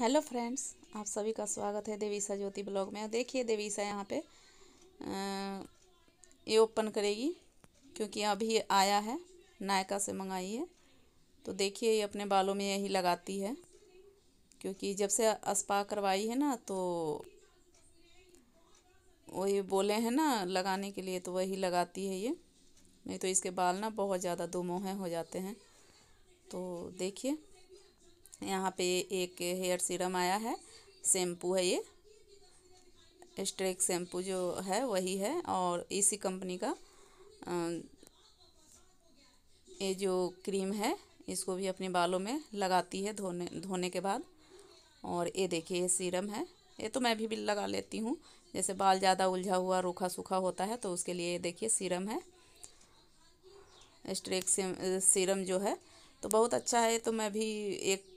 Hello friends आप सभी का स्वागत है देवीसा ज्योति ब्लॉग में देखिए देवीसा यहाँ पे ये ओपन करेगी क्योंकि अभी आया है नायका से मंगाई है तो देखिए ये अपने बालों में यही लगाती है क्योंकि जब से स्पा करवाई है ना तो वही बोले हैं ना लगाने के लिए तो वही लगाती है ये नहीं तो इसके बाल ना बहुत ज़्यादा मोहे हो जाते हैं तो देखिए यहाँ पे एक हेयर सीरम आया है शैम्पू है ये स्ट्रेक शैम्पू जो है वही है और इसी कंपनी का ये जो क्रीम है इसको भी अपने बालों में लगाती है धोने धोने के बाद और ये देखिए ये सीरम है ये तो मैं भी बिल लगा लेती हूँ जैसे बाल ज़्यादा उलझा हुआ रूखा सूखा होता है तो उसके लिए ये देखिए सीरम है स्ट्रेक सीरम जो है तो बहुत अच्छा है तो मैं भी एक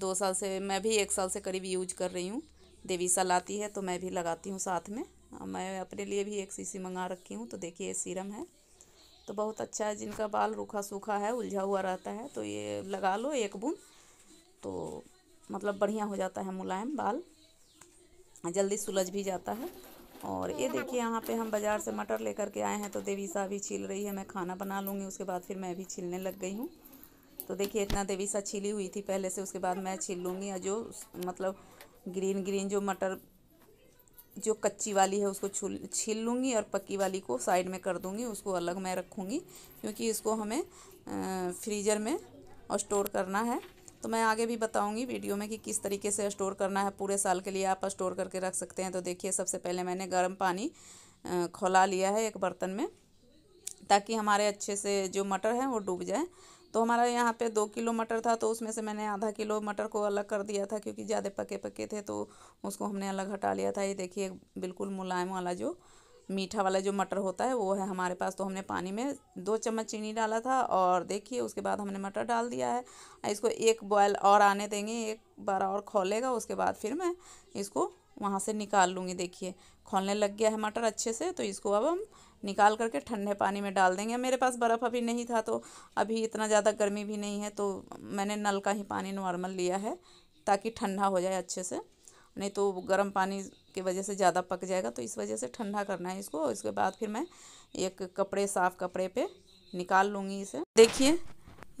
दो साल से मैं भी एक साल से करीब यूज कर रही हूँ देवी साल आती है तो मैं भी लगाती हूँ साथ में मैं अपने लिए भी एक सीसी मंगा रखी हूँ तो देखिए ये सीरम है तो बहुत अच्छा है जिनका बाल रूखा सूखा है उलझा हुआ रहता है तो ये लगा लो एक बूंद तो मतलब बढ़िया हो जाता है मुलायम बाल जल्दी सुलझ भी जाता है और ये देखिए यहाँ पे हम बाज़ार से मटर लेकर के आए हैं तो देवी सा भी छील रही है मैं खाना बना लूँगी उसके बाद फिर मैं भी छीलने लग गई हूँ तो देखिए इतना देवी सा छिली हुई थी पहले से उसके बाद मैं छील लूँगी जो मतलब ग्रीन ग्रीन जो मटर जो कच्ची वाली है उसको छील लूँगी और पक्की वाली को साइड में कर दूँगी उसको अलग मैं रखूँगी क्योंकि इसको हमें फ्रीजर में और स्टोर करना है तो मैं आगे भी बताऊंगी वीडियो में कि किस तरीके से स्टोर करना है पूरे साल के लिए आप स्टोर करके रख सकते हैं तो देखिए सबसे पहले मैंने गर्म पानी खोला लिया है एक बर्तन में ताकि हमारे अच्छे से जो मटर हैं वो डूब जाए तो हमारा यहाँ पे दो किलो मटर था तो उसमें से मैंने आधा किलो मटर को अलग कर दिया था क्योंकि ज़्यादा पके पके थे तो उसको हमने अलग हटा लिया था ये देखिए बिल्कुल मुलायम वाला जो मीठा वाला जो मटर होता है वो है हमारे पास तो हमने पानी में दो चम्मच चीनी डाला था और देखिए उसके बाद हमने मटर डाल दिया है इसको एक बॉयल और आने देंगे एक बार और खोलेगा उसके बाद फिर मैं इसको वहाँ से निकाल लूँगी देखिए खोलने लग गया है मटर अच्छे से तो इसको अब हम निकाल करके ठंडे पानी में डाल देंगे मेरे पास बर्फ़ अभी नहीं था तो अभी इतना ज़्यादा गर्मी भी नहीं है तो मैंने नल का ही पानी नॉर्मल लिया है ताकि ठंडा हो जाए अच्छे से नहीं तो गर्म पानी की वजह से ज़्यादा पक जाएगा तो इस वजह से ठंडा करना है इसको इसके बाद फिर मैं एक कपड़े साफ़ कपड़े पर निकाल लूँगी इसे देखिए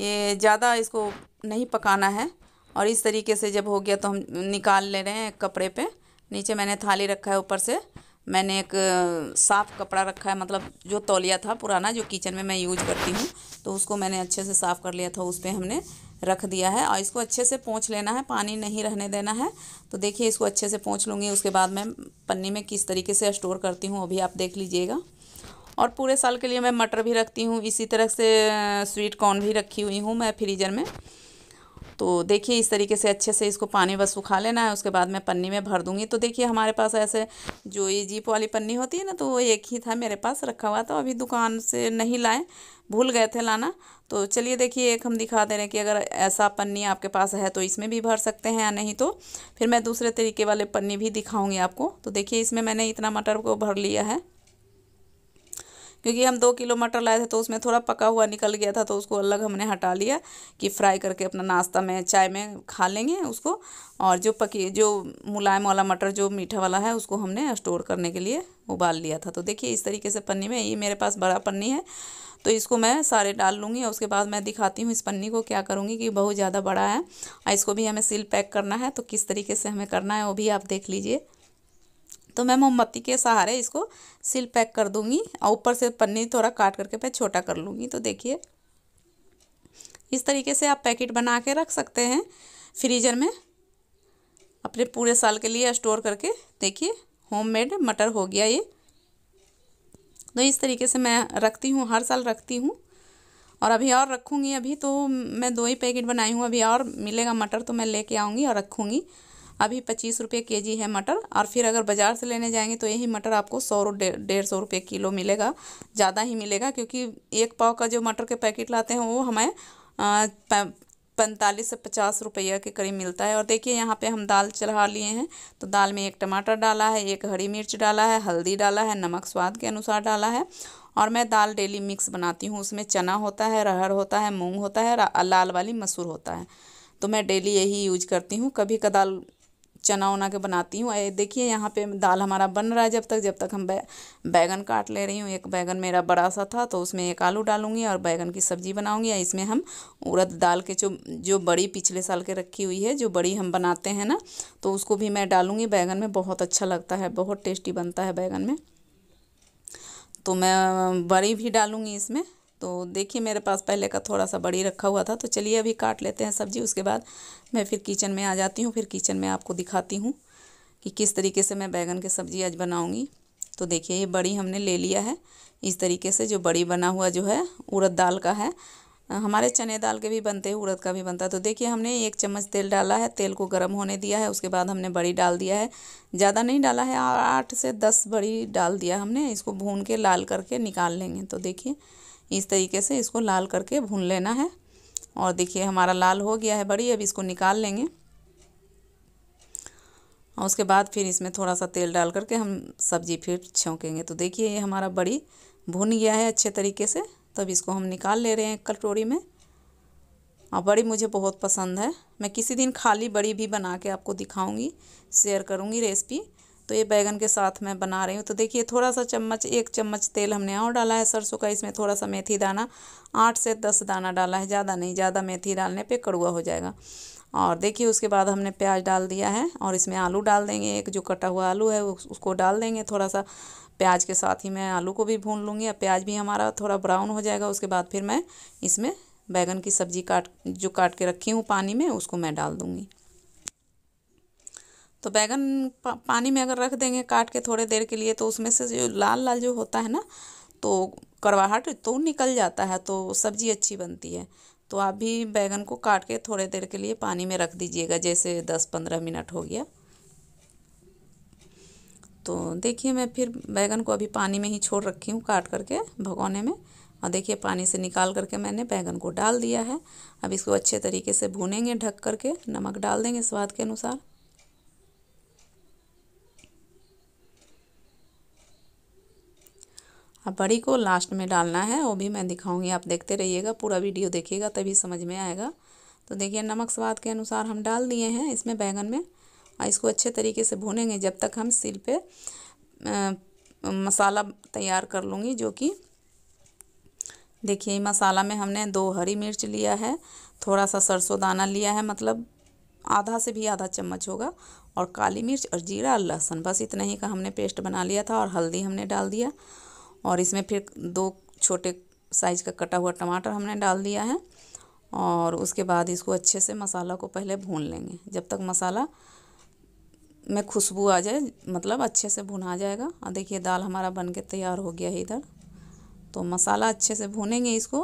ये ज़्यादा इसको नहीं पकाना है और इस तरीके से जब हो गया तो हम निकाल ले रहे हैं कपड़े पर नीचे मैंने थाली रखा है ऊपर से मैंने एक साफ़ कपड़ा रखा है मतलब जो तौलिया था पुराना जो किचन में मैं यूज करती हूँ तो उसको मैंने अच्छे से साफ़ कर लिया था उस पर हमने रख दिया है और इसको अच्छे से पोंछ लेना है पानी नहीं रहने देना है तो देखिए इसको अच्छे से पोंछ लूँगी उसके बाद मैं पन्नी में किस तरीके से स्टोर करती हूँ वो भी आप देख लीजिएगा और पूरे साल के लिए मैं मटर भी रखती हूँ इसी तरह से स्वीट कॉर्न भी रखी हुई हूँ मैं फ्रीजर में तो देखिए इस तरीके से अच्छे से इसको पानी बस सुखा लेना है उसके बाद मैं पन्नी में भर दूँगी तो देखिए हमारे पास ऐसे जो ये जीप वाली पन्नी होती है ना तो वो एक ही था मेरे पास रखा हुआ था अभी दुकान से नहीं लाए भूल गए थे लाना तो चलिए देखिए एक हम दिखा दे रहे हैं कि अगर ऐसा पन्नी आपके पास है तो इसमें भी भर सकते हैं या नहीं तो फिर मैं दूसरे तरीके वाले पन्नी भी दिखाऊंगी आपको तो देखिए इसमें मैंने इतना मटर को भर लिया है क्योंकि हम दो किलो मटर लाए थे तो उसमें थोड़ा पका हुआ निकल गया था तो उसको अलग हमने हटा लिया कि फ्राई करके अपना नाश्ता में चाय में खा लेंगे उसको और जो पकी जो मुलायम वाला मटर जो मीठा वाला है उसको हमने स्टोर करने के लिए उबाल लिया था तो देखिए इस तरीके से पन्नी में ये मेरे पास बड़ा पन्नी है तो इसको मैं सारे डाल लूँगी और उसके बाद मैं दिखाती हूँ इस पन्नी को क्या करूँगी कि बहुत ज़्यादा बड़ा है और इसको भी हमें सील पैक करना है तो किस तरीके से हमें करना है वो भी आप देख लीजिए तो मैं मोमबत्ती के सहारे इसको सिल पैक कर दूँगी और ऊपर से पन्नी थोड़ा काट करके मैं छोटा कर लूँगी तो देखिए इस तरीके से आप पैकेट बना के रख सकते हैं फ्रीजर में अपने पूरे साल के लिए स्टोर करके देखिए होममेड मटर हो गया ये तो इस तरीके से मैं रखती हूँ हर साल रखती हूँ और अभी और रखूँगी अभी तो मैं दो ही पैकेट बनाई हूँ अभी और मिलेगा मटर तो मैं लेके आऊँगी और रखूँगी अभी पच्चीस रुपये के जी है मटर और फिर अगर बाज़ार से लेने जाएंगे तो यही मटर आपको सौ डेढ़ सौ रुपये किलो मिलेगा ज़्यादा ही मिलेगा क्योंकि एक पाव का जो मटर के पैकेट लाते हैं वो हमें पैंतालीस से पचास रुपया के करीब मिलता है और देखिए यहाँ पे हम दाल चढ़ा लिए हैं तो दाल में एक टमाटर डाला है एक हरी मिर्च डाला है हल्दी डाला है नमक स्वाद के अनुसार डाला है और मैं दाल डेली मिक्स बनाती हूँ उसमें चना होता है रहर होता है मूंग होता है लाल वाली मसूर होता है तो मैं डेली यही यूज करती हूँ कभी कदाल चना उना के बनाती हूँ देखिए यहाँ पे दाल हमारा बन रहा है जब तक जब तक हम बै, बैगन काट ले रही हूँ एक बैगन मेरा बड़ा सा था तो उसमें एक आलू डालूंगी और बैगन की सब्ज़ी बनाऊँगी या इसमें हम उड़द दाल के जो जो बड़ी पिछले साल के रखी हुई है जो बड़ी हम बनाते हैं ना तो उसको भी मैं डालूँगी बैगन में बहुत अच्छा लगता है बहुत टेस्टी बनता है बैगन में तो मैं बड़ी भी डालूँगी इसमें तो देखिए मेरे पास पहले का थोड़ा सा बड़ी रखा हुआ था तो चलिए अभी काट लेते हैं सब्जी उसके बाद मैं फिर किचन में आ जाती हूँ फिर किचन में आपको दिखाती हूँ कि किस तरीके से मैं बैगन की सब्ज़ी आज बनाऊँगी तो देखिए ये बड़ी हमने ले लिया है इस तरीके से जो बड़ी बना हुआ जो है उड़द दाल का है हमारे चने दाल के भी बनते हैं उड़द का भी बनता है तो देखिए हमने एक चम्मच तेल डाला है तेल को गर्म होने दिया है उसके बाद हमने बड़ी डाल दिया है ज़्यादा नहीं डाला है आठ से दस बड़ी डाल दिया हमने इसको भून के लाल करके निकाल लेंगे तो देखिए इस तरीके से इसको लाल करके भून लेना है और देखिए हमारा लाल हो गया है बड़ी अब इसको निकाल लेंगे और उसके बाद फिर इसमें थोड़ा सा तेल डाल करके हम सब्ज़ी फिर छौकेंगे तो देखिए ये हमारा बड़ी भुन गया है अच्छे तरीके से तब इसको हम निकाल ले रहे हैं कटोरी में और बड़ी मुझे बहुत पसंद है मैं किसी दिन खाली बड़ी भी बना के आपको दिखाऊंगी शेयर करूँगी रेसिपी तो ये बैगन के साथ मैं बना रही हूँ तो देखिए थोड़ा सा चम्मच एक चम्मच तेल हमने और डाला है सरसों का इसमें थोड़ा सा मेथी दाना आठ से दस दाना डाला है ज़्यादा नहीं ज़्यादा मेथी डालने पर कड़ुआ हो जाएगा और देखिए उसके बाद हमने प्याज डाल दिया है और इसमें आलू डाल देंगे एक जो कटा हुआ आलू है उसको डाल देंगे थोड़ा सा प्याज के साथ ही मैं आलू को भी भून लूँगी और प्याज भी हमारा थोड़ा ब्राउन हो जाएगा उसके बाद फिर मैं इसमें बैगन की सब्ज़ी काट जो काट के रखी हूँ पानी में उसको मैं डाल दूँगी तो बैगन पा, पानी में अगर रख देंगे काट के थोड़े देर के लिए तो उसमें से जो लाल लाल जो होता है ना तो करवाहट तो निकल जाता है तो सब्ज़ी अच्छी बनती है तो आप भी बैगन को काट के थोड़े देर के लिए पानी में रख दीजिएगा जैसे दस पंद्रह मिनट हो गया तो देखिए मैं फिर बैगन को अभी पानी में ही छोड़ रखी हूँ काट करके भगोने में और देखिए पानी से निकाल करके मैंने बैगन को डाल दिया है अब इसको अच्छे तरीके से भूनेंगे ढक करके नमक डाल देंगे स्वाद के अनुसार अब बड़ी को लास्ट में डालना है वो भी मैं दिखाऊंगी आप देखते रहिएगा पूरा वीडियो देखिएगा तभी समझ में आएगा तो देखिए नमक स्वाद के अनुसार हम डाल दिए हैं इसमें बैंगन में और इसको अच्छे तरीके से भूनेंगे जब तक हम सिल पे आ, मसाला तैयार कर लूँगी जो कि देखिए मसाला में हमने दो हरी मिर्च लिया है थोड़ा सा सरसों दाना लिया है मतलब आधा से भी आधा चम्मच होगा और काली मिर्च और जीरा लहसुन बस इतना ही का हमने पेस्ट बना लिया था और हल्दी हमने डाल दिया और इसमें फिर दो छोटे साइज का कटा हुआ टमाटर हमने डाल दिया है और उसके बाद इसको अच्छे से मसाला को पहले भून लेंगे जब तक मसाला में खुशबू आ जाए मतलब अच्छे से भुना जाएगा और देखिए दाल हमारा बन के तैयार हो गया है इधर तो मसाला अच्छे से भूनेंगे इसको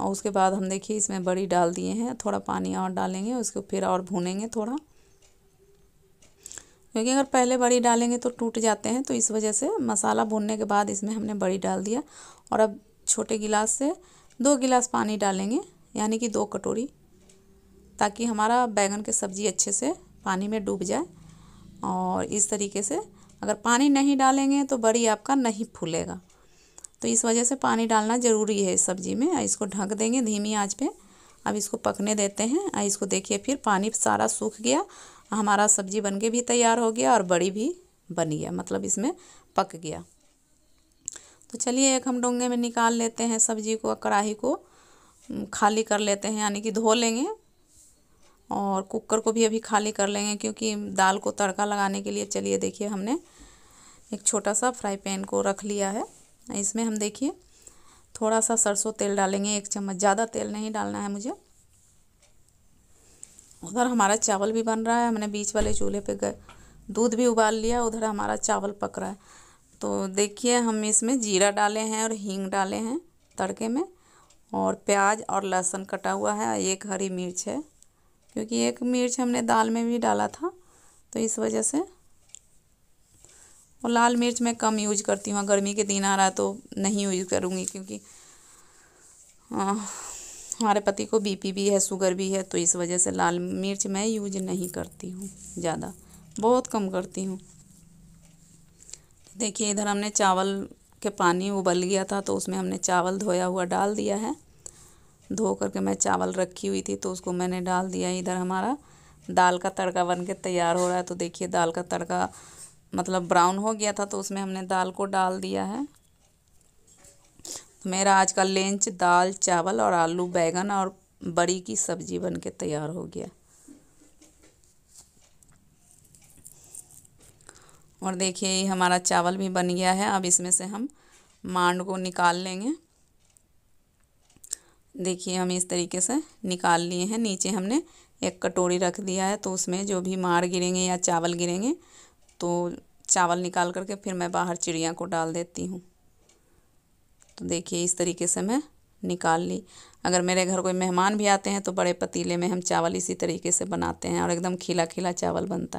और उसके बाद हम देखिए इसमें बड़ी डाल दिए हैं थोड़ा पानी और डालेंगे उसको फिर और भूनेंगे थोड़ा क्योंकि अगर पहले बड़ी डालेंगे तो टूट जाते हैं तो इस वजह से मसाला भुनने के बाद इसमें हमने बड़ी डाल दिया और अब छोटे गिलास से दो गिलास पानी डालेंगे यानी कि दो कटोरी ताकि हमारा बैंगन की सब्ज़ी अच्छे से पानी में डूब जाए और इस तरीके से अगर पानी नहीं डालेंगे तो बड़ी आपका नहीं फूलेगा तो इस वजह से पानी डालना ज़रूरी है इस सब्ज़ी में इसको ढक देंगे धीमी आंच पे अब इसको पकने देते हैं इसको देखिए फिर पानी सारा सूख गया हमारा सब्जी बन के भी तैयार हो गया और बड़ी भी बन गया मतलब इसमें पक गया तो चलिए एक हम डोंगे में निकाल लेते हैं सब्जी को कढ़ाही को खाली कर लेते हैं यानी कि धो लेंगे और कुकर को भी अभी खाली कर लेंगे क्योंकि दाल को तड़का लगाने के लिए चलिए देखिए हमने एक छोटा सा फ्राई पैन को रख लिया है इसमें हम देखिए थोड़ा सा सरसों तेल डालेंगे एक चम्मच ज़्यादा तेल नहीं डालना है मुझे उधर हमारा चावल भी बन रहा है हमने बीच वाले चूल्हे पे गए दूध भी उबाल लिया उधर हमारा चावल पक रहा है तो देखिए हम इसमें जीरा डाले हैं और हींग डाले हैं तड़के में और प्याज और लहसुन कटा हुआ है एक हरी मिर्च है क्योंकि एक मिर्च हमने दाल में भी डाला था तो इस वजह से और लाल मिर्च मैं कम यूज करती हूँ गर्मी के दिन आ रहा है तो नहीं यूज करूँगी क्योंकि आ, हाँ। हमारे पति को बीपी भी है शुगर भी है तो इस वजह से लाल मिर्च मैं यूज नहीं करती हूँ ज़्यादा बहुत कम करती हूँ देखिए इधर हमने चावल के पानी उबल गया था तो उसमें हमने चावल धोया हुआ डाल दिया है धो करके मैं चावल रखी हुई थी तो उसको मैंने डाल दिया इधर हमारा दाल का तड़का बन के तैयार हो रहा है तो देखिए दाल का तड़का मतलब ब्राउन हो गया था तो उसमें हमने दाल को डाल दिया है मेरा आज का लेंच दाल चावल और आलू बैगन और बड़ी की सब्जी बन के तैयार हो गया और देखिए हमारा चावल भी बन गया है अब इसमें से हम मांड को निकाल लेंगे देखिए हम इस तरीके से निकाल लिए हैं नीचे हमने एक कटोरी रख दिया है तो उसमें जो भी मार गिरेंगे या चावल गिरेंगे तो चावल निकाल करके फिर मैं बाहर चिड़िया को डाल देती हूँ तो देखिए इस तरीके से मैं निकाल ली अगर मेरे घर कोई मेहमान भी आते हैं तो बड़े पतीले में हम चावल इसी तरीके से बनाते हैं और एकदम खिला खिला चावल बनता है